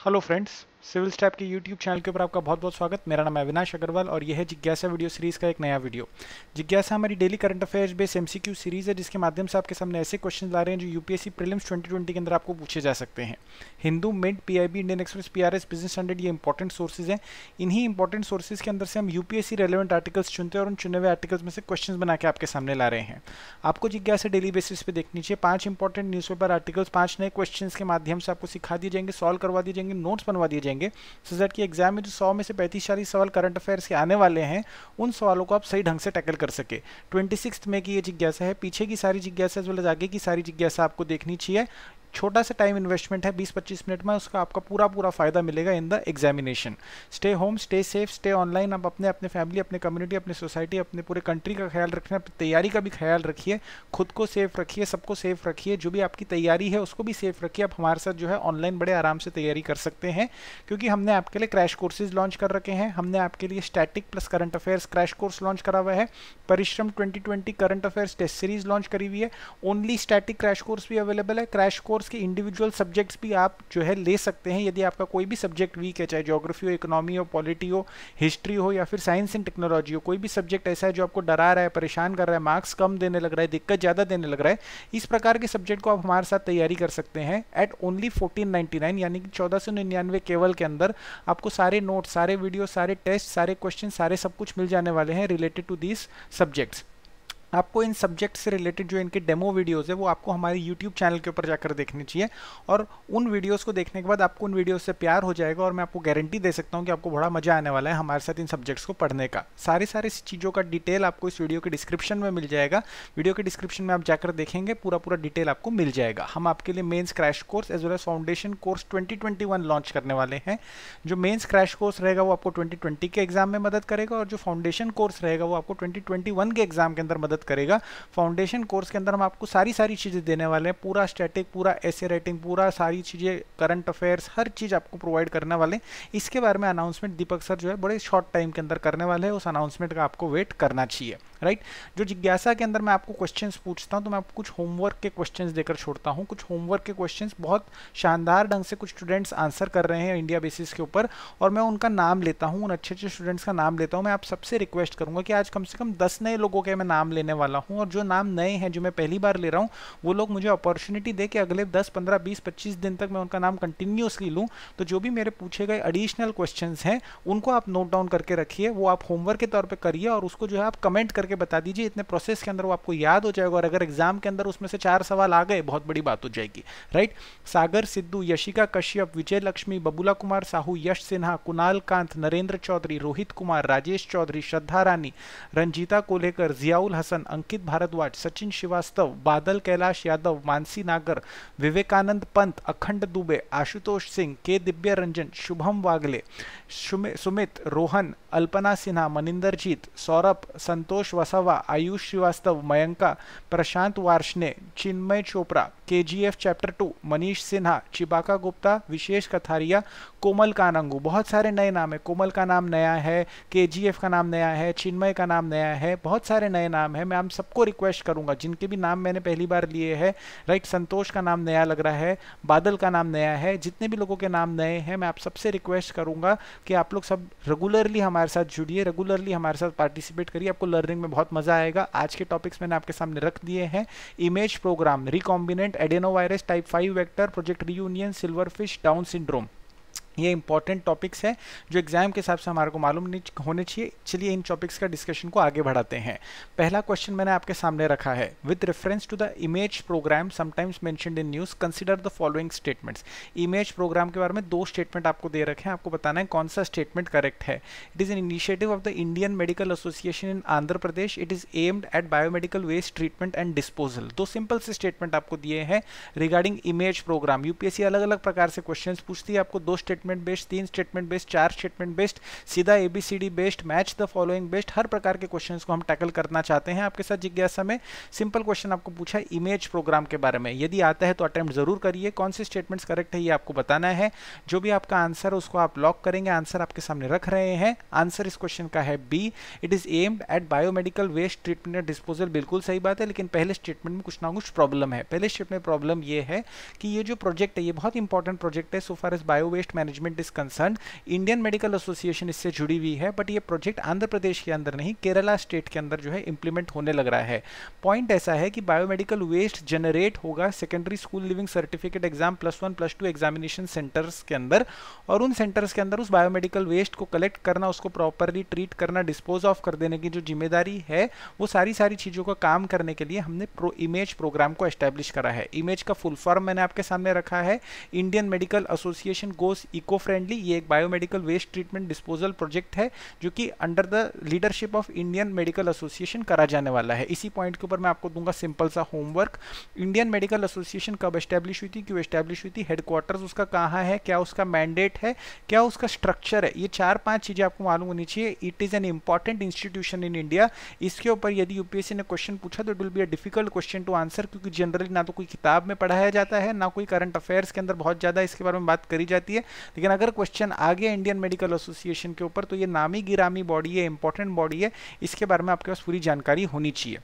hello friends civil step के YouTube channel के ऊपर आपका बहुत बहुत स्वागत मेरा नाम है अविनाश अग्रवाल और यह है जिज्ञासा वीडियो सीरीज़ का एक नया वीडियो जिज्ञासा हमारी daily current affairs base MCQ series है जिसके माध्यम से आपके सामने ऐसे क्वेश्चन ला रहे हैं जो यूपीएससी प्रीलिम्स 2020 के अंदर आपको पूछे जा सकते हैं Hindu Mint PIB Indian Express एस बिजनेस स्टैंडर्ड ये इंपॉर्टेंट सोर्सेज हैं इन्हीं इंपॉर्टेंट सोर्सेज के अंदर से हम यूपीएससी रेलिवेंट आर्टिकल्स चुनते हैं और उन चुने हुए आर्टिकल्स में से क्वेश्चन बना के आपके सामने ला रहे हैं आपको जिज्ञासा डेली बेसिस पे देखनी चाहिए पांच इंपॉर्टेंट न्यूज आर्टिकल्स पांच नए क्वेश्चन के माध्यम से आपको सिखा दिए जाएंगे सॉल्व करवा दिए जाएंगे नोट्स बनवा दिए जाएंगे सो दैट की एग्जाम में जो सौ में से पैंतीस चालीस सवाल करंट अफेयर्स के आने वाले हैं उन सवालों को आप सही ढंग से टैकल कर सके ट्वेंटी सिक्स में की ये जिज्ञासा है पीछे की सारी जिज्ञासा एज वेल एज आगे की सारी जिज्ञासा आपको देखनी चाहिए छोटा सा टाइम इन्वेस्टमेंट है 20-25 मिनट में उसका आपका पूरा पूरा फ़ायदा मिलेगा in the examination stay home stay safe stay online आप अपने अपने फैमिली अपने कम्युनिटी अपने सोसाइटी अपने पूरे कंट्री का ख्याल रखना अपनी तैयारी का भी ख्याल रखिए खुद को सेफ रखिए सबको सेफ रखिए जो भी आपकी तैयारी है उसको भी सेफ रखिए आप हमारे साथ जो है ऑनलाइन बड़े आराम से तैयारी कर सकते हैं क्योंकि हमने आपके लिए क्रैश कोर्सेज लॉन्च कर रखे हैं हमने आपके लिए static plus current affairs crash course launch करा हुआ है Parishram 2020 current affairs test series launch करी हुई है ओनली स्टैटिक क्रैश कोर्स भी अवेलेबल है क्रैश कोर्स के इंडिविजुअल सब्जेक्ट्स भी आप जो है ले सकते हैं यदि आपका कोई भी सब्जेक्ट वीक है चाहे जोग्राफी हो इकोनॉमी हो पॉलिटी हो हिस्ट्री हो या फिर साइंस एंड टेक्नोलॉजी हो कोई भी सब्जेक्ट ऐसा है जो आपको डरा रहा है परेशान कर रहा है मार्क्स कम देने लग रहा है दिक्कत ज़्यादा देने लग रहा है इस प्रकार के सब्जेक्ट को आप हमारे साथ तैयारी कर सकते हैं एट ओनली फोर्टीन नाइन यानी कि चौदह सौ निन्यानवे केवल के अंदर आपको सारे नोट सारे वीडियो सारे टेस्ट सारे क्वेश्चन सारे सब कुछ मिल जाने वाले हैं रिलेटेड टू दीज सब्जेक्ट्स आपको इन सब्जेक्ट से रिलेटेड जो इनके डेमो वीडियोस है वो आपको हमारे यूट्यूब चैनल के ऊपर जाकर देखने चाहिए और उन वीडियोस को देखने के बाद आपको उन वीडियोस से प्यार हो जाएगा और मैं आपको गारंटी दे सकता हूँ कि आपको बड़ा मजा आने वाला है हमारे साथ इन सब्जेक्ट्स को पढ़ने का सारी सारी चीज़ों का डिटेल आपको इस वीडियो के डिस्क्रिप्शन में मिल जाएगा वीडियो के डिस्क्रिप्शन में आप जाकर देखेंगे पूरा पूरा डिटेल आपको मिल जाएगा हम आपके लिए mains crash course as well as foundation course twenty launch करने वाले हैं जो मेन्स क्रैश कोर्स रहेगा वो आपको ट्वेंटी के एग्जाम में मदद करेगा और जो फाउंडेशन कोर्स रहेगा वो आपको ट्वेंटी के एग्जाम के अंदर मदद करेगा फाउंडेशन कोर्स के अंदर हम आपको सारी सारी चीज़ें देने वाले हैं पूरा स्टैटिक पूरा ऐसे राइटिंग पूरा सारी चीज़ें करंट अफेयर्स हर चीज़ आपको प्रोवाइड करने वाले हैं इसके बारे में अनाउंसमेंट दीपक सर जो है बड़े शॉर्ट टाइम के अंदर करने वाले हैं उस अनाउंसमेंट का आपको वेट करना चाहिए राइट जो जिज्ञासा के अंदर मैं आपको क्वेश्चन पूछता हूँ तो मैं आपको कुछ होमवर्क के क्वेश्चन देकर छोड़ता हूँ कुछ होमवर्क के क्वेश्चन बहुत शानदार ढंग से कुछ स्टूडेंट्स आंसर कर रहे हैं इंडिया बेसिस के ऊपर और मैं उनका नाम लेता हूँ उन अच्छे अच्छे स्टूडेंट्स का नाम लेता हूँ मैं आप सबसे रिक्वेस्ट करूँगा कि आज कम से कम दस नए लोगों के मैं नाम लेने देने वाला हूँ और जो नाम नए हैं जो मैं पहली बार ले रहा हूँ वो लोग मुझे अपॉर्चुनिटी दे के अगले दस पंद्रह बीस पच्चीस दिन तक मैं उनका नाम कंटिन्यूसली लूँ तो जो भी मेरे पूछे गए एडिशनल क्वेश्चन हैं उनको आप नोट डाउन करके रखिए वो आप होमवर्क के तौर पर करिए और उसको जो है आप कमेंट करके बता दीजिए इतने प्रोसेस के अंदर वो आपको याद हो जाएगा और अगर एग्जाम के अंदर उसमें से चार सवाल आ गए बहुत बड़ी बात हो जाएगी राइट सागर सिद्धू यशिका कश्यप विजय लक्ष्मी बबूला कुमार साहू यश सिन्हा कुणाल कांत नरेंद्र चौधरी रोहित कुमार राजेश चौधरी श्रद्धा रानी रंजीता कोलेकर जियाउल हसन हसन अंकित भारद्वाज सचिन श्रीवास्तव बादल कैलाश यादव मानसी नागर विवेकानंद पंत अखंड दुबे आशुतोष सिंह के दिव्य रंजन शुभम वागले सुमित रोहन अल्पना सिन्हा मनिंदरजीत सौरभ संतोष वसावा आयुष श्रीवास्तव मयंका प्रशांत वार्षने चिन्मय चोपड़ा के चैप्टर टू मनीष सिन्हा चिबाका गुप्ता विशेष कथारिया कोमल का बहुत सारे नए नाम है कोमल का नाम नया है के का नाम नया है चिन्मय का नाम नया है बहुत सारे नए नाम है मैं आप सबको रिक्वेस्ट करूंगा जिनके भी नाम मैंने पहली बार लिए है राइट संतोष का नाम नया लग रहा है बादल का नाम नया है जितने भी लोगों के नाम नए हैं मैं आप सबसे रिक्वेस्ट करूंगा कि आप लोग सब रेगुलरली हमारे साथ जुड़िए रेगुलरली हमारे साथ पार्टिसिपेट करिए आपको लर्निंग में बहुत मजा आएगा आज के टॉपिक्स मैंने आपके सामने रख दिए हैं image program recombinant adenovirus type five vector project reunion silver fish Down syndrome ये इंपॉर्टेंट टॉपिक्स हैं जो एग्जाम के हिसाब से हमारे को मालूम नहीं होने चाहिए चलिए इन टॉपिक्स का डिस्कशन को आगे बढ़ाते हैं पहला क्वेश्चन मैंने आपके सामने रखा है with reference to the image program sometimes mentioned in news consider the following statements image program के बारे में दो स्टेटमेंट आपको दे रखे हैं आपको बताना है कौन सा स्टेटमेंट करेक्ट है it is an initiative of the Indian medical Association in Andhra Pradesh it is aimed at biomedical waste treatment and disposal दो सिंपल से स्टेटमेंट आपको दिए हैं रिगार्डिंग इमेज प्रोग्राम यूपीएससी अलग अलग प्रकार से क्वेश्चन पूछती है आपको दो स्टेटमेंट स्टेटमेंट बेस्ड तीन स्टेटमेंट बेस्ड चार स्टेटमेंट बेस्ड सीधा A B C D based match the following based हर प्रकार के क्वेश्चन को हम टैकल करना चाहते हैं आपके साथ जिज्ञासा में सिंपल क्वेश्चन आपको पूछा है इमेज प्रोग्राम के बारे में यदि आता है तो अटैम्प्ट जरूर करिए कौन से स्टेटमेंट्स करेक्ट है ये आपको बताना है जो भी आपका आंसर है उसको आप लॉक करेंगे आंसर आपके सामने रख रहे हैं आंसर इस क्वेश्चन का है B it is aimed at biomedical waste treatment and disposal बिल्कुल सही बात है लेकिन पहले स्टेटमेंट में कुछ ना कुछ प्रॉब्लम है पहले स्टेटमेंट प्रॉब्लम ये है कि ये जो प्रोजेक्ट है ये बहुत इंपॉर्टेंट प्रोजेक्ट है so far as bio waste management management is concern Indian medical Association इससे जुड़ी हुई है बट ये प्रोजेक्ट आंध्र प्रदेश के अंदर नहीं केरला स्टेट के अंदर जो है इंप्लीमेंट होने लग रहा है पॉइंट ऐसा है कि बायोमेडिकल वेस्ट जनरेट होगा secondary school leaving certificate exam plus one plus two examination centres के अंदर और उन सेंटर्स के अंदर उस बायोमेडिकल वेस्ट को कलेक्ट करना उसको प्रॉपरली ट्रीट करना डिस्पोज ऑफ कर देने की जो जिम्मेदारी है वो सारी सारी चीज़ों का काम करने के लिए हमने प्रो इमेज प्रोग्राम को एस्टेब्लिश करा है इमेज का फुल फॉर्म मैंने आपके सामने रखा है Indian medical Association goes eco friendly ये एक biomedical waste treatment disposal project है जो कि under the leadership of Indian medical Association करा जाने वाला है इसी पॉइंट के ऊपर मैं आपको दूंगा सिंपल सा होमवर्क इंडियन मेडिकल एसोसिएशन कब एस्टैब्लिश हुई थी क्यों एस्टैब्लिश हुई थी हेडक्वार्टर्स उसका कहाँ है क्या उसका मैंडेट है क्या उसका स्ट्रक्चर है ये चार पाँच चीज़ें आपको मालूम होनी चाहिए it is an important institution in India इसके ऊपर यदि यूपीएससी ने क्वेश्चन पूछा तो it will be a difficult question to answer क्योंकि जनरली ना तो कोई किताब में पढ़ाया जाता है ना कोई करंट अफेयर्स के अंदर बहुत ज़्यादा इसके बारे में बात करी जाती है लेकिन अगर क्वेश्चन आ गया इंडियन मेडिकल एसोसिएशन के ऊपर तो ये नामी गिरामी बॉडी है इंपॉर्टेंट बॉडी है इसके बारे में आपके पास पूरी जानकारी होनी चाहिए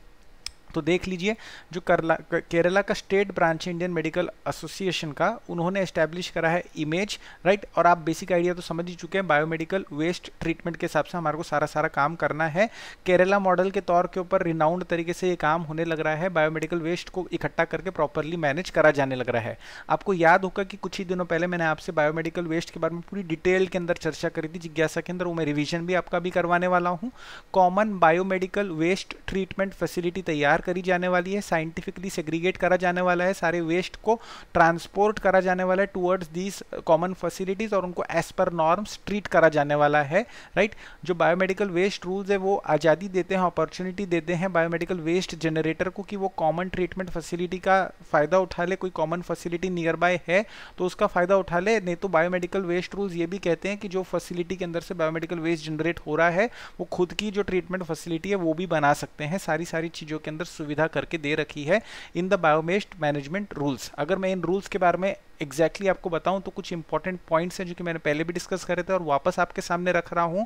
तो देख लीजिए जो करला केरला का state branch Indian medical association का उन्होंने एस्टेब्लिश करा है इमेज राइट और आप बेसिक आइडिया तो समझ ही चुके हैं बायोमेडिकल वेस्ट ट्रीटमेंट के हिसाब से हमारे को सारा सारा काम करना है केरला मॉडल के तौर के ऊपर रिनाउंड तरीके से ये काम होने लग रहा है बायोमेडिकल वेस्ट को इकट्ठा करके प्रॉपरली मैनेज करा जाने लग रहा है आपको याद होगा कि कुछ ही दिनों पहले मैंने आपसे बायोमेडिकल वेस्ट के बारे में पूरी डिटेल के अंदर चर्चा करी थी जिज्ञासा के अंदर वो मैं रिविजन भी आपका भी करवाने वाला हूँ common biomedical waste treatment facility तैयार करी जाने वाली है साइंटिफिकली सेग्रीगेट करा जाने वाला है सारे वेस्ट को ट्रांसपोर्ट करा जाने वाला है टूवर्ड्स दीज कॉमन फैसिलिटीज़ और उनको एज पर नॉर्म्स ट्रीट करा जाने वाला है राइट right? जो बायोमेडिकल वेस्ट रूल्स है वो आज़ादी देते हैं अपॉर्चुनिटी देते हैं बायोमेडिकल वेस्ट जनरेटर को कि वो कॉमन ट्रीटमेंट फैसिलिटी का फ़ायदा उठा ले कोई कॉमन फैसिलिटी नियर बाय है तो उसका फ़ायदा उठा ले नहीं तो बायोमेडिकल वेस्ट रूल्स ये भी कहते हैं कि जो फैसिलिटी के अंदर से बायोमेडिकल वेस्ट जनरेट हो रहा है वो खुद की जो ट्रीटमेंट फैसिलिटी है वो भी बना सकते हैं सारी सारी चीज़ों के अंदर सुविधा करके दे रखी है in the biowaste management rules अगर मैं इन रूल्स के बारे में एग्जैक्टली exactly आपको बताऊं तो कुछ इंपॉर्टेंट पॉइंट्स हैं जो कि मैंने पहले भी डिस्कस करे थे और वापस आपके सामने रख रहा हूं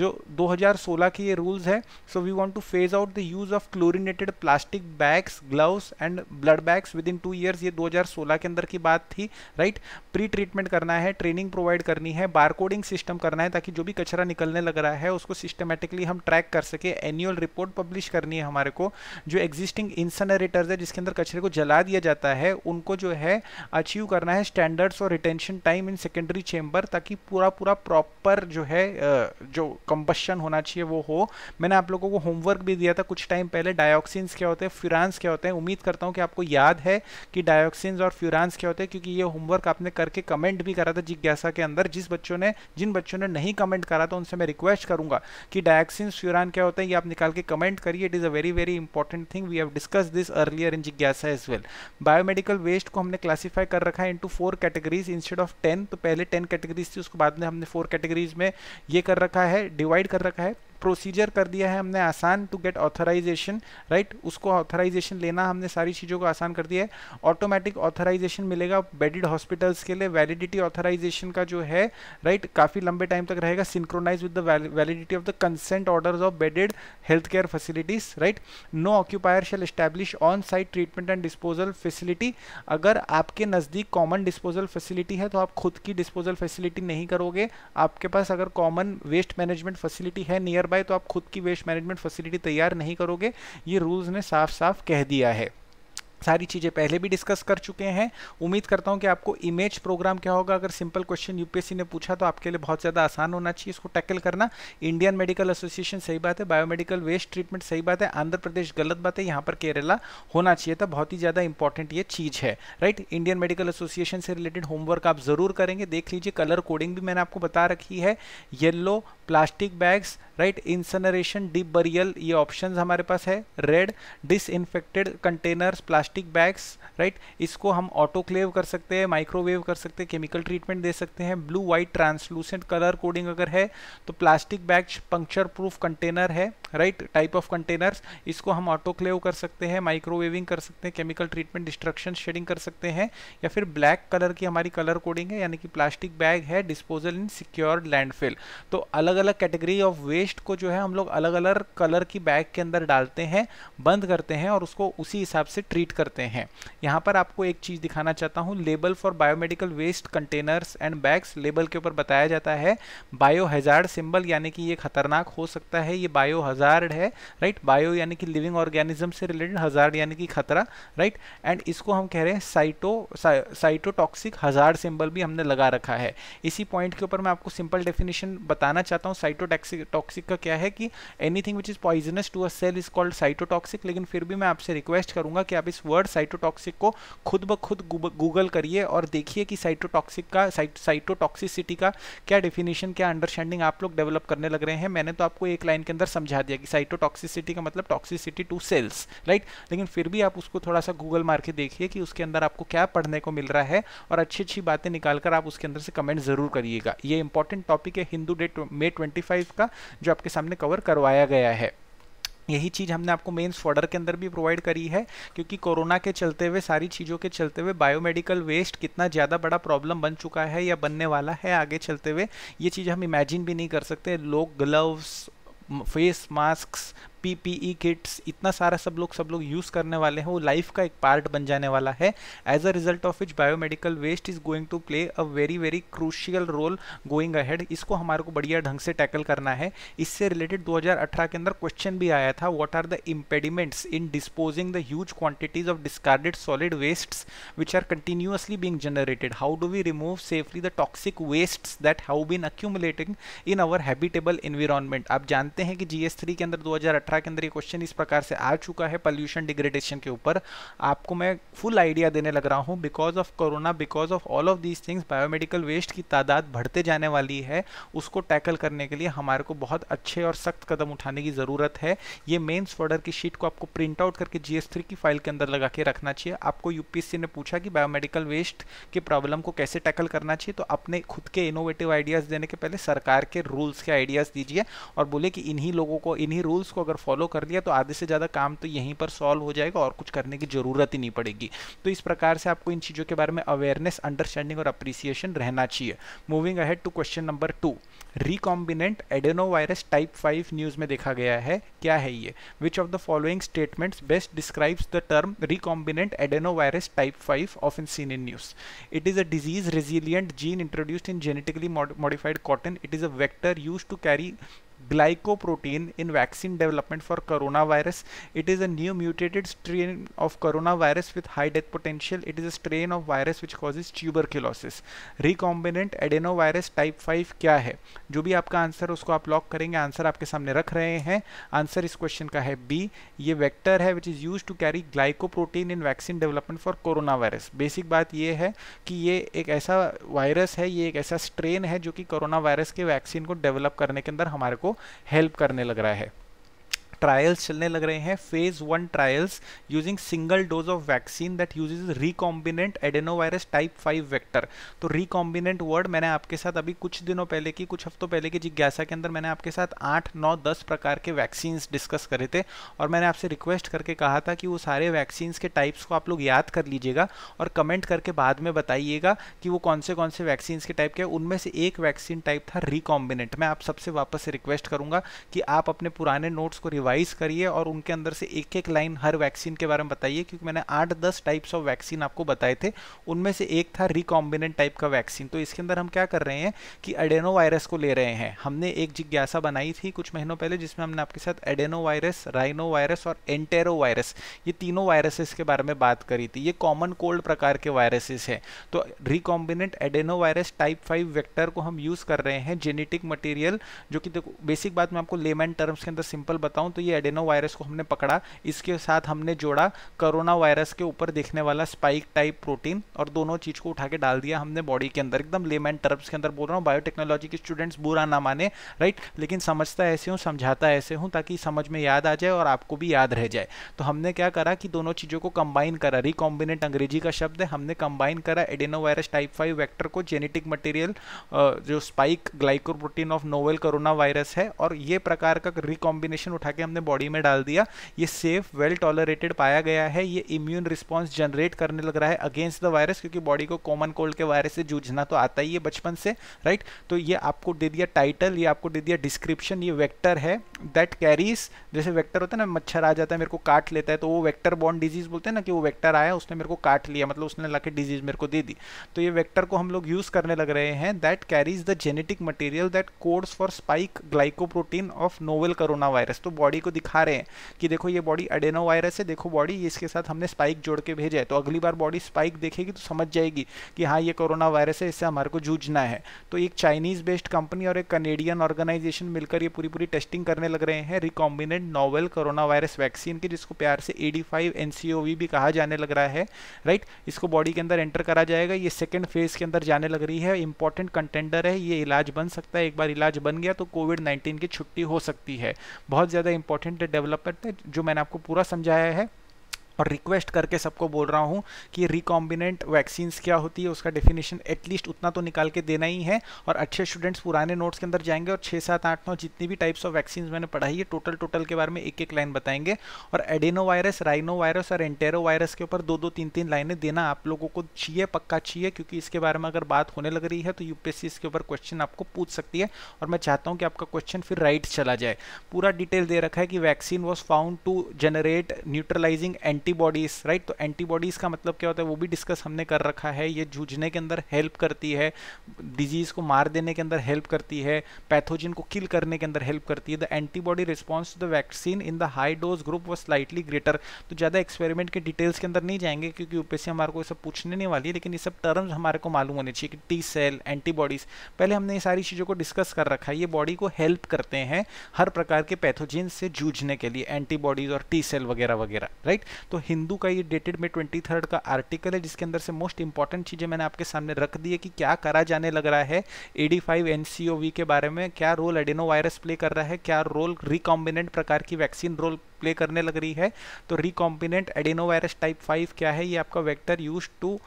जो 2016 के ये रूल्स है so we want to phase out the use of chlorinated plastic bags gloves and blood bags within two years ये 2016 के अंदर की बात थी राइट प्री ट्रीटमेंट करना है ट्रेनिंग प्रोवाइड करनी है बारकोडिंग सिस्टम करना है ताकि जो भी कचरा निकलने लग रहा है उसको सिस्टमेटिकली हम ट्रैक कर सके एनुअल रिपोर्ट पब्लिश करनी है हमारे को जो एग्जिस्टिंग इंसनरेटर्स है जिसके अंदर कचरे को जला दिया जाता है उनको जो है अचीव करना है है स्टैंडर्ड्स और retention time in secondary chamber ताकि पूरा पूरा प्रॉपर जो है जो कंबशन होना चाहिए वो हो मैंने आप लोगों को होमवर्क भी दिया था कुछ टाइम पहले डायऑक्सिन्स क्या होते हैं फ्यूरान्स क्या होते हैं उम्मीद करता हूँ कि आपको याद है कि डायऑक्सिन्स और फ्यूरान्स क्या होते हैं क्योंकि ये होमवर्क आपने करके कमेंट भी करा था जिज्ञासा के अंदर जिस बच्चों ने जिन बच्चों ने नहीं कमेंट करा था उनसे मैं रिक्वेस्ट करूँगा कि डायऑक्सिन्स फ्यूरान क्या होता है ये आप निकाल के कमेंट करिए it is a very very important thing we have discuss this earlier in जिज्ञासा एज वेल बायोमेडिकल वेस्ट को हमने क्लासीफाई कर रखा है into two four categories instead of ten तो पहले टेन कैटेगरीज थी उसको बाद में हमने फोर कैटेगरीज में ये कर रखा है डिवाइड कर रखा है प्रोसीजर कर दिया है हमने आसान टू गेट ऑथराइजेशन राइट उसको ऑथराइजेशन लेना हमने सारी चीज़ों को आसान कर दिया है ऑटोमेटिक ऑथराइजेशन मिलेगा बेडेड हॉस्पिटल्स के लिए वैलिडिटी ऑथराइजेशन का जो है राइट right, काफ़ी लंबे टाइम तक रहेगा synchronize with the validity of the consent order of bedded health care facilities right no occupier shall establish on site treatment and disposal facility अगर आपके नज़दीक कॉमन डिस्पोजल फैसिलिटी है तो आप खुद की डिस्पोजल फैसिलिटी नहीं करोगे आपके पास अगर कॉमन वेस्ट मैनेजमेंट फैसिलिटी है नियर बाय तो आप खुद की वेस्ट मैनेजमेंट फैसिलिटी तैयार नहीं करोगे ये रूल्स ने साफ साफ कह दिया है सारी चीज़ें पहले भी डिस्कस कर चुके हैं उम्मीद करता हूं कि आपको इमेज प्रोग्राम क्या होगा अगर सिंपल क्वेश्चन यूपीएससी ने पूछा तो आपके लिए बहुत ज़्यादा आसान होना चाहिए इसको टैकल करना इंडियन मेडिकल एसोसिएशन सही बात है बायोमेडिकल वेस्ट ट्रीटमेंट सही बात है आंध्र प्रदेश गलत बात है यहाँ पर केरला होना चाहिए था बहुत ही ज़्यादा इंपॉर्टेंट ये चीज़ है राइट इंडियन मेडिकल एसोसिएशन से रिलेटेड होमवर्क आप ज़रूर करेंगे देख लीजिए कलर कोडिंग भी मैंने आपको बता रखी है yellow plastic bags right incineration deep burial ये ऑप्शन हमारे पास है red disinfected containers plastic bags right इसको हम ऑटोक्लेव कर सकते हैं माइक्रोवेव कर सकते हैं केमिकल ट्रीटमेंट दे सकते हैं blue white translucent colour coding अगर है तो plastic bag puncture proof container है राइट टाइप ऑफ कंटेनर्स इसको हम ऑटोक्लेव कर सकते हैं माइक्रोवेविंग कर सकते हैं केमिकल ट्रीटमेंट डिस्ट्रक्शन शेडिंग कर सकते हैं या फिर ब्लैक कलर की हमारी कलर कोडिंग है यानी कि प्लास्टिक बैग है डिस्पोजल इन सिक्योर्ड लैंडफिल तो अलग अलग कैटेगरी ऑफ वेस्ट को जो है हम लोग अलग अलग कलर की बैग के अंदर डालते हैं बंद करते हैं और उसको उसी हिसाब से ट्रीट करते हैं यहाँ पर आपको एक चीज़ दिखाना चाहता हूँ label for biomedical waste containers and bags label के ऊपर बताया जाता है बायो सिंबल यानी कि ये खतरनाक हो सकता है ये बायो हजार्ड है राइट बायो यानी कि लिविंग ऑर्गेनिज्म से रिलेटेड हजार्ड यानी कि खतरा राइट एंड इसको हम कह रहे हैं साइटो साइटोटॉक्सिक हजार्ड सिंबल भी हमने लगा रखा है इसी पॉइंट के ऊपर मैं आपको सिंपल डेफिनेशन बताना चाहता हूँ साइटोटॉक्सिक टॉक्सिक का क्या है कि anything which is poisonous to a cell is called cytotoxic लेकिन फिर भी मैं आपसे रिक्वेस्ट करूंगा कि आप इस वर्ड साइटोटॉक्सिक को खुद ब खुद गूगल करिए और देखिए कि साइटोटॉक्सिक का साइटोटॉक्सिसिटी का क्या डेफिनेशन क्या अंडरस्टैंडिंग आप लोग डेवलप करने लग रहे हैं मैंने तो आपको एक लाइन के अंदर समझा दिया कि साइटोटॉक्सिसिटी का मतलब टॉक्सिसिटी टू सेल्स राइट लेकिन फिर भी आप उसको थोड़ा सा गूगल मार के देखिए कि उसके अंदर आपको क्या पढ़ने को मिल रहा है और अच्छी अच्छी बातें निकालकर आप उसके अंदर से कमेंट ज़रूर करिएगा ये इंपॉर्टेंट टॉपिक है हिंदू डे मे ट्वेंटी का जो आपके सामने कवर करवाया गया है यही चीज़ हमने आपको मेन्स फॉर्डर के अंदर भी प्रोवाइड करी है क्योंकि कोरोना के चलते हुए सारी चीज़ों के चलते हुए बायोमेडिकल वेस्ट कितना ज़्यादा बड़ा प्रॉब्लम बन चुका है या बनने वाला है आगे चलते हुए ये चीज़ हम इमेजिन भी नहीं कर सकते लोग gloves face masks PPE kits e इतना सारा सब लोग सब लोग यूज़ करने वाले हैं वो लाइफ का एक पार्ट बन जाने वाला है as a result of which biomedical waste is going to play a very very crucial role going ahead इसको हमारे को बढ़िया ढंग से टैकल करना है इससे रिलेटेड 2018 के अंदर क्वेश्चन भी आया था what are the impediments in disposing the huge quantities of discarded solid wastes which are continuously being generated how do we remove safely the toxic wastes that have been accumulating in our habitable environment आप जानते हैं कि GS के अंदर दो 2018 के अंदर ये क्वेश्चन इस प्रकार से आ चुका है पॉल्यूशन डिग्रेडेशन के ऊपर आपको मैं फुल आइडिया देने लग रहा हूँ because of corona because of all of these things biomedical waste की तादाद बढ़ते जाने वाली है उसको टैकल करने के लिए हमारे को बहुत अच्छे और सख्त कदम उठाने की ज़रूरत है ये मेन्स ऑर्डर की शीट को आपको प्रिंट आउट करके जी की फाइल के अंदर लगा के रखना चाहिए आपको यूपीएससी ने पूछा कि बायोमेडिकल वेस्ट के प्रॉब्लम को कैसे टैकल करना चाहिए तो अपने खुद के इनोवेटिव आइडियाज़ देने के पहले सरकार के रूल्स के आइडियाज़ दीजिए और बोले कि इन्हीं लोगों को इन्हीं रूल्स को अगर अगर फॉलो कर लिया तो आधे से ज़्यादा काम तो यहीं पर सॉल्व हो जाएगा और कुछ करने की ज़रूरत ही नहीं पड़ेगी तो इस प्रकार से आपको इन चीज़ों के बारे में अवेयरनेस अंडरस्टैंडिंग और अप्रिसिएशन रहना चाहिए moving ahead to question number two recombinant adeno virus type five news में देखा गया है क्या है ये which of the following statements best describes the term recombinant adeno virus type five often seen in news it is a disease resilient gene introduced in genetically modified cotton it is a vector used to carry glycoprotein in vaccine development for coronavirus. It is a new mutated strain of coronavirus with high death potential. It is a strain of virus which causes tuberculosis. Recombinant adenovirus type 5 kya hai jo bhi aapka answer usko aap lock karenge answer aapke samne rakh rahe hain answer is question ka hai b ye vector hai which is used to carry glycoprotein in vaccine development for coronavirus basic baat ye hai ki ye ek aisa virus hai ye ek aisa strain hai jo ki coronavirus ke vaccine ko develop karne ke andar hamare ko help करने लग रहा है trials चलने लग रहे हैं phase one trials using single dose of vaccine that use recombinant adenovirus type five vector तो recombinant word मैंने आपके साथ अभी कुछ दिनों पहले की कुछ हफ्तों पहले की जिज्ञासा के अंदर मैंने आपके साथ आठ नौ दस प्रकार के वैक्सीन डिस्कस करे थे और मैंने आपसे रिक्वेस्ट करके कहा था कि वो सारे वैक्सीन के टाइप्स को आप लोग याद कर लीजिएगा और कमेंट करके बाद में बताइएगा कि वो कौन से कौन से वैक्सीन के टाइप के उनमें से एक वैक्सीन टाइप था रिकॉम्बिनेंट मैं आप सबसे वापस से रिक्वेस्ट करूंगा कि आप अपने पुराने नोट्स को रिवाइज रिवाइज करिए और उनके अंदर से एक एक लाइन हर वैक्सीन के बारे में बताइए क्योंकि मैंने आठ दस टाइप्स ऑफ वैक्सीन आपको बताए थे उनमें से एक था रिकॉम्बिनेंट टाइप का वैक्सीन तो इसके अंदर हम क्या कर रहे हैं कि एडेनो वायरस को ले रहे हैं हमने एक जिज्ञासा बनाई थी कुछ महीनों पहले जिसमें हमने आपके साथ एडेनो वायरस राइनो वायरस और एंटेरो वायरस ये तीनों वायरसेस के बारे में बात करी थी ये कॉमन कोल्ड प्रकार के वायरसेस हैं तो recombinant adeno virus type five vector को हम यूज़ कर रहे हैं जेनेटिक मटेरियल जो कि देखो बेसिक बात मैं आपको लेमैन टर्म्स के अंदर सिंपल बताऊं तो ये एडेनो वायरस को हमने पकड़ा इसके साथ हमने जोड़ा कोरोना वायरस के ऊपर देखने वाला स्पाइक टाइप प्रोटीन और दोनों चीज़ को उठा के डाल दिया हमने बॉडी के अंदर एकदम लेम एंड टर्ब्स के अंदर बोल रहा हूँ बायोटेक्नोलॉजी के स्टूडेंट्स बुरा ना माने राइट लेकिन समझता ऐसे हूँ समझाता ऐसे हूँ ताकि समझ में याद आ जाए और आपको भी याद रह जाए तो हमने क्या करा कि दोनों चीज़ों को कंबाइन करा रिकॉम्बिनेट अंग्रेजी का शब्द है हमने कंबाइन करा adeno virus type five vector को जेनेटिक मटेरियल जो spike glycoprotein of novel corona virus है और ये प्रकार का रिकॉम्बिनेशन उठा के हमने बॉडी में डाल दिया ये सेफ वेल टॉलरेटेड पाया गया है ये इम्यून रिस्पॉन्स जनरेट करने लग रहा है अगेंस्ट द वायरस क्योंकि बॉडी को कॉमन कोल्ड के वायरस से जूझना तो आता ही है बचपन से राइट तो ये आपको दे दिया टाइटल ये आपको दे दिया डिस्क्रिप्शन ये वैक्टर है दैट कैरीज जैसे वैक्टर होता है ना मच्छर आ जाता है मेरे को काट लेता है तो वो वैक्टर बॉन्ड डिजीज बोलते हैं ना कि वो वैक्टर आया उसने मेरे को काट लिया मतलब उसने लाके डिजीज मेरे को दे दी तो ये वैक्टर को हम लोग यूज़ करने लग रहे हैं that carries the genetic material that codes for spike glycoprotein of novel corona virus तो बॉडी बॉडी को दिखा रहे हैं कि देखो ये बॉडी अडेनो वायरस है देखो बॉडी इसके साथ हमने स्पाइक जोड़ के भेजा है तो अगली बार बॉडी स्पाइक देखेगी तो समझ जाएगी कि हाँ ये कोरोना वायरस है इससे हमारे को जूझना है तो एक चाइनीज़ बेस्ड कंपनी और एक कनेडियन ऑर्गेनाइजेशन मिलकर ये पूरी पूरी टेस्टिंग करने लग रहे हैं recombinant novel corona virus vaccine की जिसको प्यार से एडी फाइव भी कहा जाने लग रहा है राइट इसको बॉडी के अंदर एंटर करा जाएगा ये सेकेंड फेज के अंदर जाने लग रही है इंपॉर्टेंट कंटेंडर है ये इलाज बन सकता है एक बार इलाज बन गया तो कोविड नाइन्टीन की छुट्टी हो सकती है बहुत ज़्यादा इंपॉर्टेंट डेवलपमेंट है जो मैंने आपको पूरा समझाया है और रिक्वेस्ट करके सबको बोल रहा हूँ कि रिकॉम्बिनेंट वैक्सीन्स क्या होती है उसका डेफिनेशन एटलीस्ट उतना तो निकाल के देना ही है और अच्छे स्टूडेंट्स पुराने नोट्स के अंदर जाएंगे और छः सात आठ नौ जितनी भी टाइप्स ऑफ वैक्सीन मैंने पढ़ाई है टोटल टोटल के बारे में एक एक लाइन बताएंगे और एडेनो वायरस राइनो वायरस और एंटेरो वायरस के ऊपर दो दो तीन तीन लाइनें देना आप लोगों को चाहिए पक्का चाहिए क्योंकि इसके बारे में अगर बात होने लग रही है तो यूपीएससी इसके ऊपर क्वेश्चन आपको पूछ सकती है और मैं चाहता हूँ कि आपका क्वेश्चन फिर राइट चला जाए पूरा डिटेल दे रखा है कि vaccine was found to generate neutralizing anti antibodies right तो एंटीबॉडीज़ का मतलब क्या होता है वो भी डिस्कस हमने कर रखा है ये जूझने के अंदर हेल्प करती है डिजीज़ को मार देने के अंदर हेल्प करती है पैथोजिन को किल करने के अंदर हेल्प करती है the antibody response to the vaccine in the high dose group was slightly greater तो ज़्यादा एक्सपेरिमेंट के डिटेल्स के अंदर नहीं जाएंगे क्योंकि यूपीएससी हमारे को सब पूछने नहीं वाली है लेकिन ये सब टर्म्स हमारे को मालूम होने चाहिए कि टी सेल एंटीबॉडीज़ पहले हमने ये सारी चीज़ों को डिस्कस कर रखा है ये बॉडी को हेल्प करते हैं हर प्रकार के पैथोजिन से जूझने के लिए एंटीबॉडीज़ और टी सेल वगैरह वगैरह राइट तो तो हिंदू का ये डेटेड में ट्वेंटी थर्ड का आर्टिकल है जिसके अंदर से मोस्ट इंपॉर्टेंट चीज़ें मैंने आपके सामने रख दी है कि क्या करा जाने लग रहा है एडी फाइव एन के बारे में क्या रोल एडिनो वायरस प्ले कर रहा है क्या रोल रिकॉम्बिनेंट प्रकार की वैक्सीन रोल प्ले करने लग रही है तो recombinant adeno virus type five क्या है ये आपका vector used to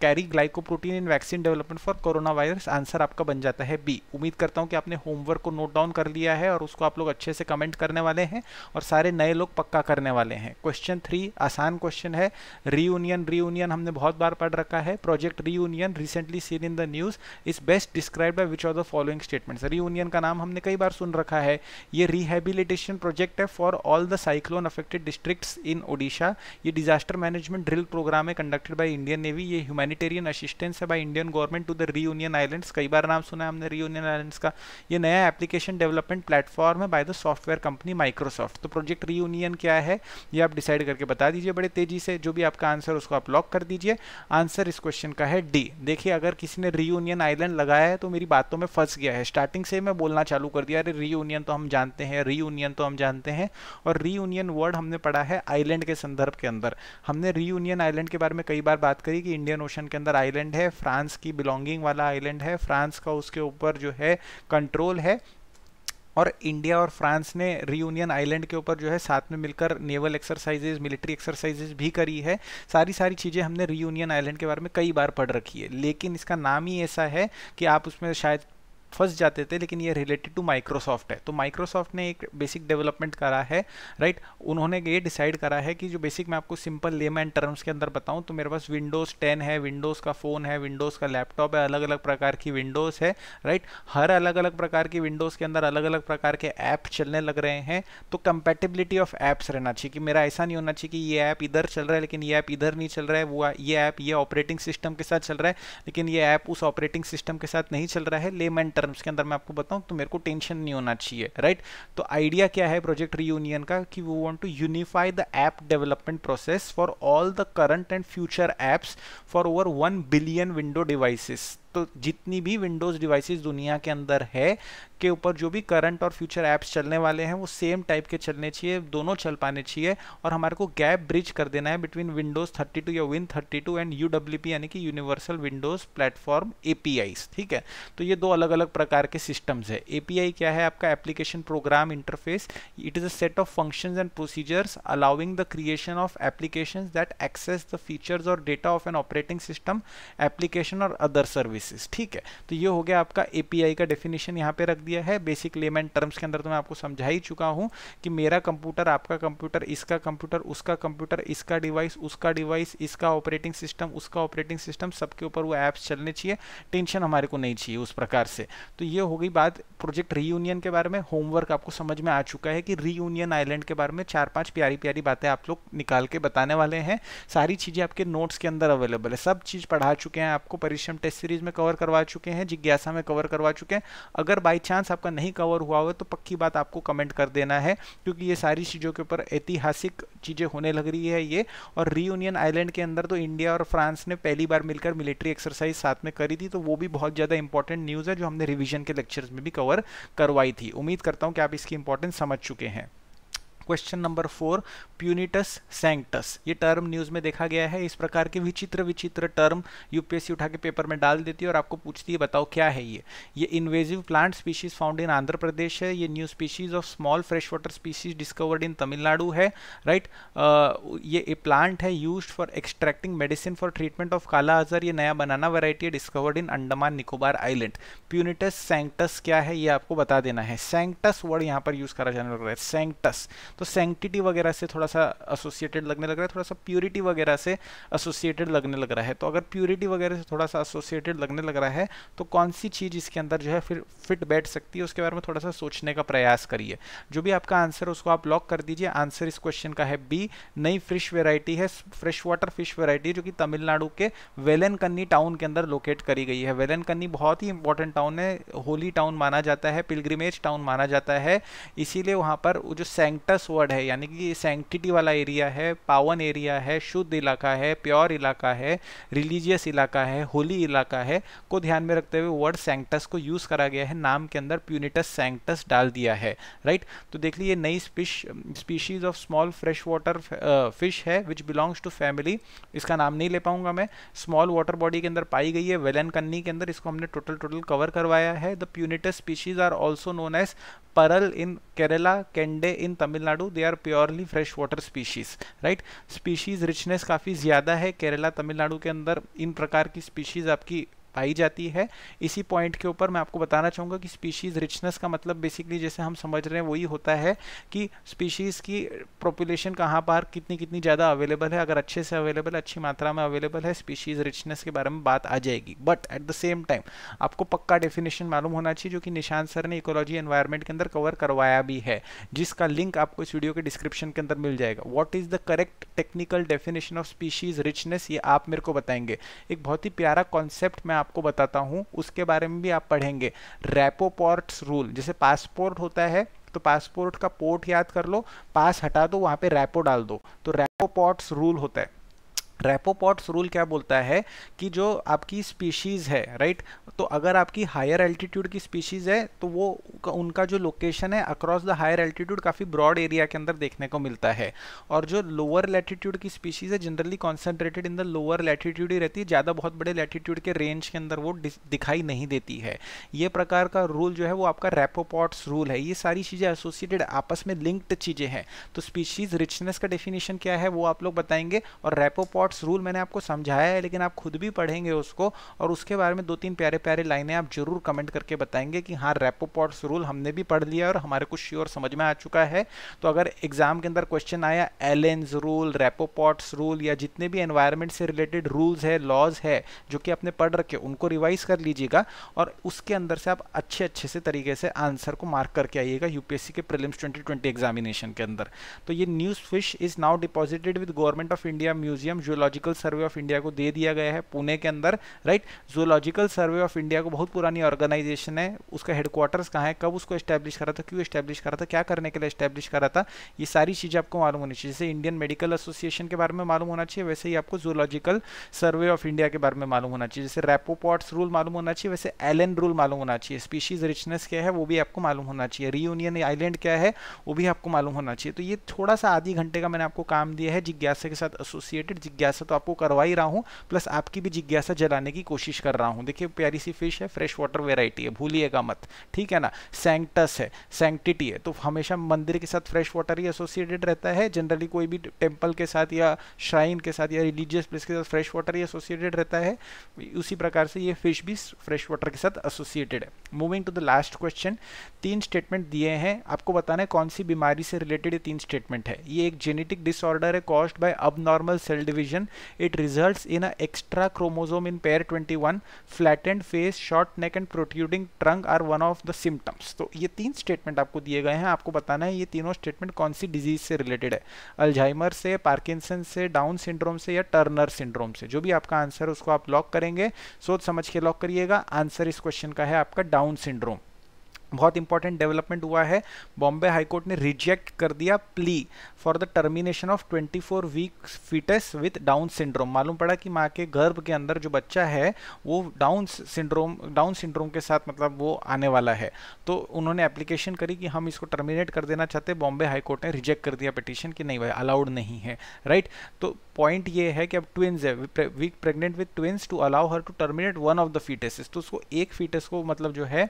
carry glycoprotein in vaccine development for corona virus answer आपका बन जाता है बी उम्मीद करता हूँ कि आपने होमवर्क को नोट डाउन कर लिया है और उसको आप लोग अच्छे से कमेंट करने वाले हैं और सारे नए लोग पक्का करने वाले हैं क्वेश्चन थ्री आसान क्वेश्चन है रीयूनियन रीयूनियन हमने बहुत बार पढ़ रखा है project reunion recently seen in the news is best describe by which are the following statements reunion का नाम हमने कई बार सुन रखा है ये रिहेबिलिटेशन प्रोजेक्ट है for all the cyclone affected district in Odisha ये डिजास्टर मैनेजमेंट ड्रिल प्रोग्राम है कंडक्टेड बाई इंडियन नेवी ये ह्यूमैनिटेरियन असिस्टेंस है by Indian government to the Reunion islands कई बार नाम सुना है हमने रीयूनियन आइलैंड्स का ये नया एप्लीकेशन डेवलपमेंट प्लेटफॉर्म है by the software company Microsoft तो प्रोजेक्ट रीयूनियन क्या है ये आप डिसाइड करके बता दीजिए बड़े तेजी से जो भी आपका आंसर उसको आप लॉक कर दीजिए आंसर इस क्वेश्चन का है डी देखिए अगर किसी ने रीयूनियन आइलैंड लगाया है तो मेरी बातों में फंस गया है स्टार्टिंग से मैं बोलना चालू कर दिया अरे रीयूनियन तो हम जानते हैं रीयूनियन तो हम जानते हैं और रीयूनियन वर्ड हमने पढ़ा है आइलैंड के संदर्भ के अंदर हमने रीयूनियन आइलैंड के बारे में कई बार बात करी कि इंडिया इंडियन ओशन के अंदर आइलैंड है फ्रांस की बिलोंगिंग वाला आइलैंड है फ्रांस का उसके ऊपर जो है कंट्रोल है और इंडिया और फ्रांस ने रीयूनियन आइलैंड के ऊपर जो है साथ में मिलकर नेवल एक्सरसाइजेज मिलिट्री एक्सरसाइजेज भी करी है सारी सारी चीज़ें हमने रीयूनियन आइलैंड के बारे में कई बार पढ़ रखी है लेकिन इसका नाम ही ऐसा है कि आप उसमें शायद फंस जाते थे लेकिन ये रिलेटेड टू माइक्रोसॉफ्ट है तो माइक्रोसॉफ्ट ने एक बेसिक डेवलपमेंट करा है राइट उन्होंने ये डिसाइड करा है कि जो बेसिक मैं आपको सिंपल एंड टर्म्स के अंदर बताऊँ तो मेरे पास विंडोज़ टेन है विंडोज़ का फ़ोन है विंडोज़ का लैपटॉप है अलग अलग प्रकार की विंडोज़ है राइट हर अलग अलग प्रकार की विंडोज़ के अंदर अलग अलग प्रकार के ऐप चलने लग रहे हैं तो कंपेटेबिलिटी ऑफ ऐप्स रहना चाहिए कि मेरा ऐसा नहीं होना चाहिए कि ये ऐप इधर चल रहा है लेकिन ये ऐप इधर नहीं चल रहा है वो ये ऐप ये ऑपरेटिंग सिस्टम के साथ चल रहा है लेकिन ये ऐप उस ऑपरेटिंग सिस्टम के साथ नहीं चल रहा है एंड टर्म्स के अंदर मैं आपको बताऊं तो मेरे को टेंशन नहीं होना चाहिए राइट तो आइडिया क्या है प्रोजेक्ट रियूनियन का कि वो want to unify the app development process for all the current and future apps for over one billion window devices तो जितनी भी विंडोज़ डिवाइसेस दुनिया के अंदर है के ऊपर जो भी करंट और फ्यूचर ऐप्स चलने वाले हैं वो सेम टाइप के चलने चाहिए दोनों चल पाने चाहिए और हमारे को गैप ब्रिज कर देना है बिटवीन विंडोज़ 32 या विन 32 एंड यू यानी कि यूनिवर्सल विंडोज़ प्लेटफॉर्म ए ठीक है तो ये दो अलग अलग प्रकार के सिस्टम्स है ए क्या है आपका application program interface it is a set of function and procedures allowing the creation of application that access the features और data of an operating system application और अदर सर्विस बेसिस ठीक है तो ये हो गया आपका एपीआई का डेफिनेशन यहाँ पे रख दिया है बेसिक लेमेंट टर्म्स के अंदर तो मैं आपको समझा ही चुका हूँ कि मेरा कंप्यूटर आपका कंप्यूटर इसका कंप्यूटर उसका कंप्यूटर इसका डिवाइस उसका डिवाइस इसका ऑपरेटिंग सिस्टम उसका ऑपरेटिंग सिस्टम सबके ऊपर वो ऐप्स चलने चाहिए टेंशन हमारे को नहीं चाहिए उस प्रकार से तो ये हो गई बात प्रोजेक्ट री के बारे में होमवर्क आपको समझ में आ चुका है कि रीयूनियन आइलैंड के बारे में चार पाँच प्यारी प्यारी बातें आप लोग निकाल के बताने वाले हैं सारी चीज़ें आपके नोट्स के अंदर अवेलेबल है सब चीज़ पढ़ा चुके हैं आपको परिश्रम टेस्ट सीरीज में में कवर करवा चुके हैं जिज्ञासा में कवर करवा चुके हैं अगर बाई चांस आपका नहीं कवर हुआ हो तो पक्की बात आपको कमेंट कर देना है क्योंकि ये सारी चीज़ों के ऊपर ऐतिहासिक चीज़ें होने लग रही है ये और रीयूनियन आइलैंड के अंदर तो इंडिया और फ्रांस ने पहली बार मिलकर मिलिट्री एक्सरसाइज साथ में करी थी तो वो भी बहुत ज़्यादा इंपॉर्टेंट न्यूज़ है जो हमने रिविजन के लेक्चर्स में भी कवर करवाई थी उम्मीद करता हूँ कि आप इसकी इंपॉर्टेंस समझ चुके हैं question number four Puntius sanctus ये टर्म न्यूज में देखा गया है इस प्रकार के विचित्र विचित्र टर्म यूपीएससी उठा के पेपर में डाल देती है और आपको पूछती है बताओ क्या है ये ये invasive plant species found in Andhra Pradesh है ये new species of small fresh water species discovered in Tamil Nadu है राइट right? uh, ये प्लांट है use for extracting medicine for treatment of kala azar ये नया बनाना वेराइटी है discovered in Andaman Nicobar island Puntius sanctus क्या है ये आपको बता देना है सेंक्टस वर्ड यहाँ पर यूज करा जाने लग रहा है सेंक्टस तो सेंटिटी वगैरह से थोड़ा सा एसोसिएटेड लगने लग रहा है थोड़ा सा प्योरिटी वगैरह से एसोसिएटेड लगने लग रहा है तो अगर प्योरिटी वगैरह से थोड़ा सा एसोसिएटेड लगने लग रहा है तो कौन सी चीज़ इसके अंदर जो है फिर फिट बैठ सकती है उसके बारे में थोड़ा सा सोचने का प्रयास करिए जो भी आपका आंसर उसको आप लॉक कर दीजिए आंसर इस क्वेश्चन का है बी नई फिश वेराइटी है फ्रेश वाटर फिश वेराइटी जो कि तमिलनाडु के वेलनकन्नी टाउन के अंदर लोकेट करी गई है वेलनकन्नी बहुत ही इंपॉर्टेंट टाउन है होली टाउन माना जाता है पिलग्रिमेज टाउन माना जाता है इसीलिए वहाँ पर जो सेंटस वर्ड है यानी कि सैंक्टिटी वाला एरिया है पावन एरिया है शुद्ध इलाका है प्योर इलाका है रिलीजियस इलाका है होली इलाका है को ध्यान में रखते हुए वर्ड सैंक्टस को यूज़ करा गया है नाम के अंदर प्यूनिटस सैंक्टस डाल दिया है राइट तो देख लीजिए नई species of small fresh water fish है विच बिलोंग्स टू फैमिली इसका नाम नहीं ले पाऊंगा मैं स्मॉल वाटर बॉडी के अंदर पाई गई है वेलन कन्नी के अंदर इसको हमने टोटल टोटल कवर करवाया है the Puntius species are also known as Paral in Kerala Kende in Tamil Nadu Tamil Nadu they are purely fresh water species right species richness काफ़ी ज़्यादा है केरला तमिलनाडु के अंदर इन प्रकार की स्पीशीज़ आपकी पाई जाती है इसी पॉइंट के ऊपर मैं आपको बताना चाहूँगा कि स्पीशीज़ रिचनेस का मतलब बेसिकली जैसे हम समझ रहे हैं वही होता है कि स्पीशीज़ की पॉपुलेशन कहाँ पर कितनी कितनी ज़्यादा अवेलेबल है अगर अच्छे से अवेलेबल अच्छी मात्रा में अवेलेबल है स्पीशीज़ रिचनेस के बारे में बात आ जाएगी but at the same time आपको पक्का डेफिनेशन मालूम होना चाहिए जो कि निशान सर ने इकोलॉजी एनवायरमेंट के अंदर कवर करवाया भी है जिसका लिंक आपको इस वीडियो के डिस्क्रिप्शन के अंदर मिल जाएगा what is the correct technical definition of species richness ये आप मेरे को बताएंगे एक बहुत ही प्यारा कॉन्सेप्ट मैं आपको बताता हूँ उसके बारे में भी आप पढ़ेंगे रेपोपोर्ट्स रूल जैसे पासपोर्ट होता है तो पासपोर्ट का पोर्ट याद कर लो पास हटा दो वहाँ पे रैपो डाल दो तो रैपोपोर्ट्स रूल होता है रेपोपॉट्स रूल क्या बोलता है कि जो आपकी स्पीशीज़ है राइट तो अगर आपकी हायर एल्टीट्यूड की स्पीशीज़ है तो वो उनका जो लोकेशन है अक्रॉस द हायर एल्टीट्यूड काफ़ी ब्रॉड एरिया के अंदर देखने को मिलता है और जो लोअर लैटिट्यूड की स्पीशीज़ है generally concentrated in the lower latitude ही रहती है ज़्यादा बहुत बड़े लैटीट्यूड के रेंज के अंदर वो दिखाई नहीं देती है ये प्रकार का रूल जो है वो आपका रेपोपॉट्स रूल है ये सारी चीज़ें एसोसिएटेड आपस में लिंक्ड चीज़ें हैं तो स्पीशीज़ रिचनेस का डेफिनेशन क्या है वो आप लोग बताएंगे और रेपोपॉट शॉर्ट्स रूल मैंने आपको समझाया है लेकिन आप खुद भी पढ़ेंगे उसको और उसके बारे में दो तीन प्यारे प्यारे लाइनें आप जरूर कमेंट करके बताएंगे कि हाँ रेपोपॉट्स रूल हमने भी पढ़ लिया और हमारे कुछ श्योर समझ में आ चुका है तो अगर एग्जाम के अंदर क्वेश्चन आया एलेंस रूल रेपोपॉट्स रूल या जितने भी एनवायरमेंट से रिलेटेड रूल्स है लॉज है जो कि आपने पढ़ रखे उनको रिवाइज कर लीजिएगा और उसके अंदर से आप अच्छे अच्छे से तरीके से आंसर को मार्क करके आइएगा यूपीएससी के प्रिलिम्स 2020 एग्जामिनेशन के अंदर तो ये news fish is now deposited with government of India museum जुलाई जोलॉजिकल सर्वे ऑफ इंडिया को दे दिया गया है पुणे के अंदर right zoological survey of India को बहुत पुरानी ऑर्गेनाइजेशन है उसका हेडक्वार्टर्स कहाँ है कब उसको स्टैब्लिश करा था क्यों स्टैब्लिश करा था क्या करने के लिए स्टैब्लिश करा था ये सारी चीज़ें आपको मालूम होनी चाहिए जैसे इंडियन मेडिकल एसोसिएशन के बारे में मालूम होना चाहिए वैसे ही आपको जोलॉजिकल सर्वे ऑफ इंडिया के बारे में मालूम होना चाहिए जैसे रेपोपॉट्स रूल मालूम होना चाहिए वैसे एलन रूल मालूम होना चाहिए स्पीशीज रिचनेस क्या है वो भी आपको मालूम होना चाहिए रीयूनियन आइलैंड क्या है वो भी आपको मालूम होना चाहिए तो ये थोड़ा सा आधी घंटे का मैंने आपको काम दिया है जिज्ञासा के साथ एसोसिएटेड जिज्ञासा जिज्ञासा तो आपको करवा ही रहा हूँ प्लस आपकी भी जिज्ञासा जलाने की कोशिश कर रहा हूँ देखिए प्यारी सी फिश है फ्रेश वाटर वेराइटी है भूलिएगा मत ठीक है ना सैंक्टस है सैंक्टिटी है तो हमेशा मंदिर के साथ फ्रेश वाटर ही एसोसिएटेड रहता है जनरली कोई भी टेम्पल के साथ या श्राइन के साथ या रिलीजियस प्लेस के साथ फ्रेश वाटर ही एसोसिएटेड रहता है उसी प्रकार से ये फिश भी फ्रेश वाटर के साथ एसोसिएटेड है moving to the last question तीन स्टेटमेंट दिए हैं आपको बताना है कौन सी बीमारी से रिलेटेड ये तीन स्टेटमेंट है ये एक जेनेटिक डिसऑर्डर है कॉस्ड बाय अब cell division mutation, it results in a extra chromosome in pair 21. Flattened face, short neck and protruding trunk are one of the symptoms. तो ये तीन स्टेटमेंट आपको दिए गए हैं आपको बताना है ये तीनों स्टेटमेंट कौन सी डिजीज से रिलेटेड है अल्जाइमर से पार्किंसन से डाउन सिंड्रोम से या टर्नर सिंड्रोम से जो भी आपका आंसर उसको आप लॉक करेंगे सोच समझ के लॉक करिएगा आंसर इस क्वेश्चन का है आपका डाउन सिंड्रोम बहुत इंपॉर्टेंट डेवलपमेंट हुआ है बॉम्बे हाईकोर्ट ने रिजेक्ट कर दिया plea for the termination of 24 four week foetus with Down syndrome मालूम पड़ा कि माँ के गर्भ के अंदर जो बच्चा है वो डाउन सिंड्रोम डाउन सिंड्रोम के साथ मतलब वो आने वाला है तो उन्होंने एप्लीकेशन करी कि हम इसको टर्मिनेट कर देना चाहते बॉम्बे हाईकोर्ट ने रिजेक्ट कर दिया पिटिशन कि नहीं भाई अलाउड नहीं है राइट तो पॉइंट ये है कि अब ट्विन्स है week pregnant with twins to allow her to terminate one of the foetuses तो उसको एक फीटेस को मतलब जो है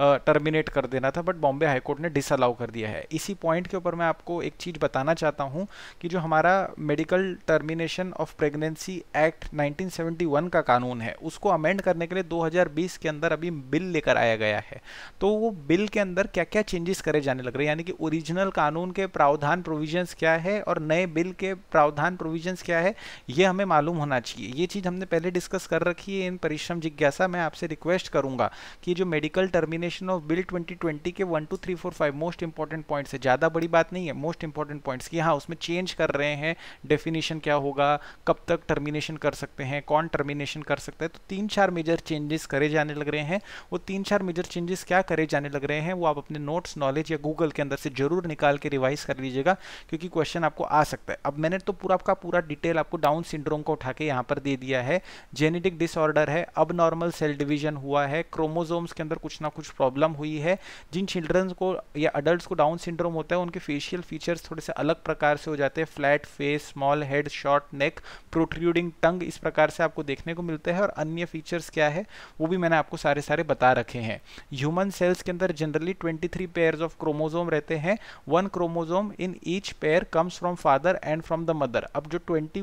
टर्मिनेट कर देना था बट बॉम्बे हाईकोर्ट ने डिसअलाउ कर दिया है इसी पॉइंट के ऊपर मैं आपको एक चीज़ बताना चाहता हूँ कि जो हमारा medical termination of pregnancy act 1971 का कानून है उसको अमेंड करने के लिए 2020 के अंदर अभी बिल लेकर आया गया है तो वो बिल के अंदर क्या क्या चेंजेस करे जाने लग रहे हैं यानी कि ओरिजिनल कानून के प्रावधान प्रोविजंस क्या है और नए बिल के प्रावधान प्रोविजंस क्या है ये हमें मालूम होना चाहिए ये चीज़ हमने पहले डिस्कस कर रखी है इन परिश्रम जिज्ञासा मैं आपसे रिक्वेस्ट करूँगा कि जो medical termination examination of bill 2020 के one two three four five most important points है ज़्यादा बड़ी बात नहीं है मोस्ट इंपॉर्टेंट पॉइंट्स की हाँ उसमें चेंज कर रहे हैं डेफिनेशन क्या होगा कब तक टर्मिनेशन कर सकते हैं कौन टर्मिनेशन कर सकता है तो तीन चार मेजर चेंजेस करे जाने लग रहे हैं वो तीन चार मेजर चेंजेस क्या करे जाने लग रहे हैं वो आप अपने नोट्स नॉलेज या गूगल के अंदर से जरूर निकाल के रिवाइज कर लीजिएगा क्योंकि क्वेश्चन आपको आ सकता है अब मैंने तो पूरा आपका पूरा डिटेल आपको डाउन सिंड्रोम को उठा के यहाँ पर दे दिया है जेनेटिक डिसऑर्डर है अब नॉर्मल सेल डिवीजन हुआ है क्रोमोजोम्स के अंदर कुछ ना कुछ प्रॉब्लम हुई है जिन चिल्ड्रंस को या अडल्ट को डाउन सिंड्रोम होता है उनके फेशियल फीचर्स थोड़े से अलग प्रकार से हो जाते हैं flat face small head short neck protruding tongue इस प्रकार से आपको देखने को मिलते हैं और अन्य फीचर्स क्या है वो भी मैंने आपको सारे सारे बता रखे हैं ह्यूमन सेल्स के अंदर जनरली 23 पेयर ऑफ क्रोमोजोम रहते हैं one chromosome in each pair comes from father and from the mother अब जो 21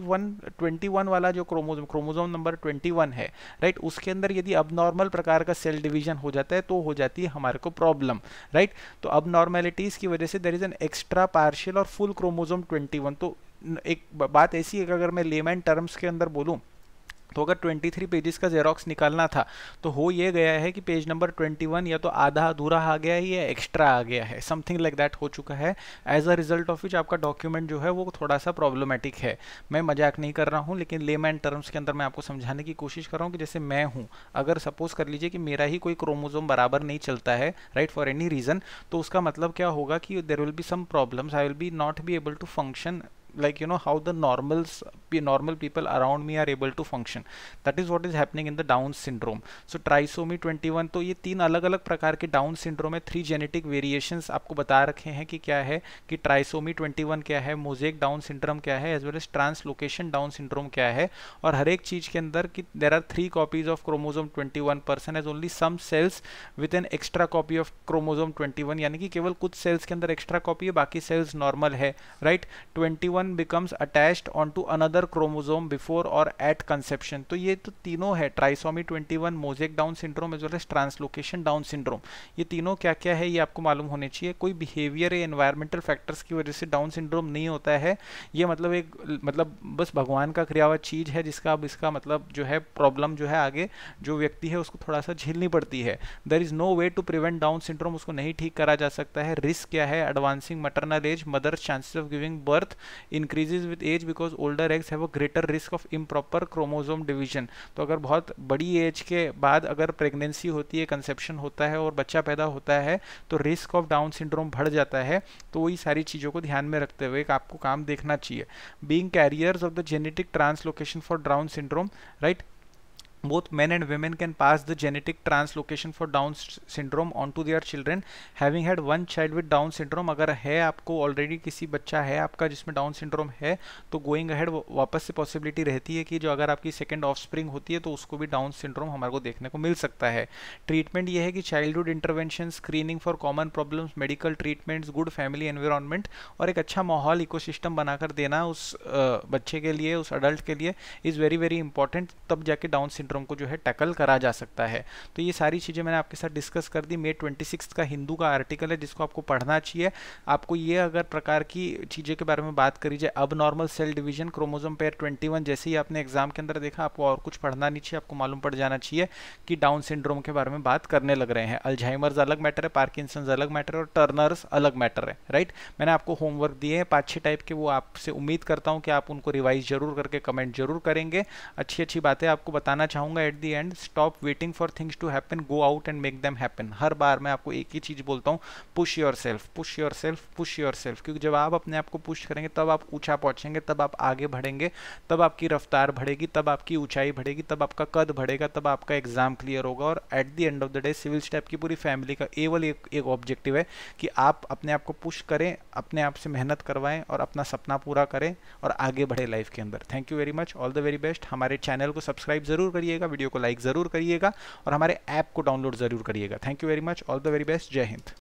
21 वाला जो क्रोमोजोम क्रोमोजोम नंबर 21 है राइट right? उसके अंदर यदि अब प्रकार का सेल डिवीजन हो जाता है तो हो जाती है हमारे को प्रॉब्लम राइट तो अब नॉर्मेलिटीज़ की वजह से there is an extra partial और फुल क्रोमोजोम ट्वेंटी तो एक बात ऐसी है कि अगर मैं लेमैन टर्म्स के अंदर बोलूँ तो अगर 23 पेजेस का जेरोक्स निकालना था तो हो ये गया है कि पेज नंबर 21 या तो आधा अधूरा आ गया है या एक्स्ट्रा आ गया है समथिंग लाइक दैट हो चुका है as a result of which आपका डॉक्यूमेंट जो है वो थोड़ा सा प्रॉब्लमेटिक है मैं मजाक नहीं कर रहा हूँ लेकिन लेम एंड टर्म्स के अंदर मैं आपको समझाने की कोशिश कर रहा हूँ कि जैसे मैं हूँ अगर सपोज कर लीजिए कि मेरा ही कोई क्रोमोजोम बराबर नहीं चलता है राइट फॉर एनी रीज़न तो उसका मतलब क्या होगा कि there will be some problems I will be not be able to function like you know how the normals normal people around me are able to function that is what is happening in the down syndrome so trisomy 21 तो ये तीन अलग अलग प्रकार के Down syndrome है three genetic variations आपको बता रखे हैं कि क्या है कि ट्राइसोमी 21 क्या है मोजेक डाउन सिंड्रोम क्या है as well as translocation Down syndrome क्या है और हर एक चीज के अंदर कि there are three copies of chromosome 21 percent as only some cells with an extra copy of chromosome 21 यानी कि केवल कुछ सेल्स के अंदर एक्स्ट्रा कॉपी है बाकी सेल्स नॉर्मल है right right? 21 becomes attached on to another other chromosome before और एट कंसेप्शन तो ये तो तीनों है trisomy 21 one mosaic Down syndrome as well as translocation Down syndrome ये तीनों क्या क्या है ये आपको मालूम होने चाहिए कोई बिहेवियर या इन्वायरमेंटल फैक्टर्स की वजह से डाउन सिंड्रोम नहीं होता है ये मतलब एक मतलब बस भगवान का क्रिया हुआ चीज़ है जिसका अब इसका मतलब जो है प्रॉब्लम जो है आगे जो व्यक्ति है उसको थोड़ा सा झेलनी पड़ती है there is no way to prevent Down syndrome उसको नहीं ठीक करा जा सकता है रिस्क क्या है advancing maternal age mother chances of giving birth increases with age because older eggs है वो greater risk of improper chromosome division तो अगर बहुत बड़ी एज के बाद अगर प्रेगनेंसी होती है कंसेप्शन होता है और बच्चा पैदा होता है तो रिस्क ऑफ डाउन सिंड्रोम बढ़ जाता है तो वही सारी चीज़ों को ध्यान में रखते हुए आपको काम देखना चाहिए being carriers of the genetic translocation for Down syndrome right both men and women can pass the genetic translocation for down syndrome onto their children having had one child with down syndrome अगर है आपको already किसी बच्चा है आपका जिसमें down syndrome है तो गोइंग अहेड वापस से पॉसिबिलिटी रहती है कि जो अगर आपकी सेकेंड ऑफस्प्रिंग होती है तो उसको भी डाउन सिंड्रोम हमारे को देखने को मिल सकता है ट्रीटमेंट ये है कि childhood intervention screening for common problems medical treatments good family environment और एक अच्छा माहौल इकोसिस्टम बनाकर देना उस बच्चे के लिए उस अडल्ट के लिए इज़ वेरी वेरी इंपॉर्टेंट तब जाके डाउन सिंड्रोम सेंटरों को जो है टैकल करा जा सकता है तो ये सारी चीज़ें मैंने आपके साथ डिस्कस कर दी मे ट्वेंटी का हिंदू का आर्टिकल है जिसको आपको पढ़ना चाहिए आपको ये अगर प्रकार की चीज़ें के बारे में बात करी जाए अब normal cell division chromosome pair 21 जैसे ही आपने एग्जाम के अंदर देखा आपको और कुछ पढ़ना नहीं चाहिए आपको मालूम पड़ जाना चाहिए कि डाउन सिंड्रोम के बारे में बात करने लग रहे हैं अल्जाइमर्स अलग मैटर है पार्किसन अलग मैटर है और टर्नर्स अलग मैटर है राइट मैंने आपको होमवर्क दिए हैं पाँच छः टाइप के वो आपसे उम्मीद करता हूँ कि आप उनको रिवाइज जरूर करके कमेंट जरूर करेंगे अच्छी अच्छी बातें आपको बताना चाहूँगा चाहूँगा at the end stop waiting for things to happen go out and make them happen हर बार मैं आपको एक ही चीज़ बोलता हूँ push yourself push yourself push yourself क्योंकि जब आप अपने आप को पुश करेंगे तब आप ऊँचा पहुँचेंगे तब आप आगे बढ़ेंगे तब आपकी रफ्तार बढ़ेगी तब आपकी ऊँचाई बढ़ेगी तब आपका कद बढ़ेगा तब आपका एग्जाम क्लियर होगा और at the end of the day civil step की पूरी फैमिली का एवल एक एक ऑब्जेक्टिव है कि आप अपने आप को पुश करें अपने आप से मेहनत करवाएं और अपना सपना पूरा करें और आगे बढ़े लाइफ के अंदर thank you very much all the very best हमारे चैनल को सब्सक्राइब जरूर करिए करिएगा वीडियो को लाइक ज़रूर करिएगा और हमारे ऐप को डाउनलोड ज़रूर करिएगा thank you very much all the very best जय हिंद